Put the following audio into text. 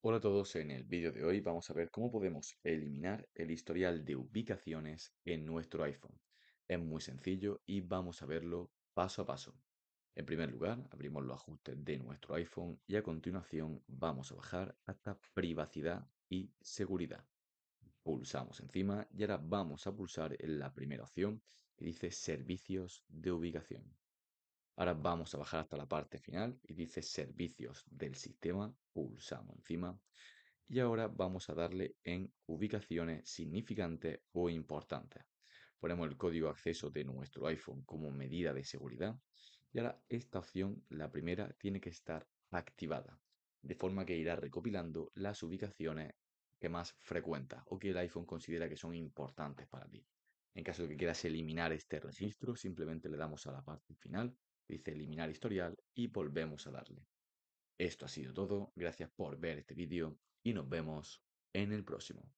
Hola a todos, en el vídeo de hoy vamos a ver cómo podemos eliminar el historial de ubicaciones en nuestro iPhone. Es muy sencillo y vamos a verlo paso a paso. En primer lugar, abrimos los ajustes de nuestro iPhone y a continuación vamos a bajar hasta privacidad y seguridad. Pulsamos encima y ahora vamos a pulsar en la primera opción que dice servicios de ubicación. Ahora vamos a bajar hasta la parte final y dice servicios del sistema, pulsamos encima y ahora vamos a darle en ubicaciones significantes o importantes. Ponemos el código acceso de nuestro iPhone como medida de seguridad y ahora esta opción, la primera, tiene que estar activada, de forma que irá recopilando las ubicaciones que más frecuentas o que el iPhone considera que son importantes para ti. En caso de que quieras eliminar este registro, simplemente le damos a la parte final dice eliminar historial y volvemos a darle. Esto ha sido todo, gracias por ver este vídeo y nos vemos en el próximo.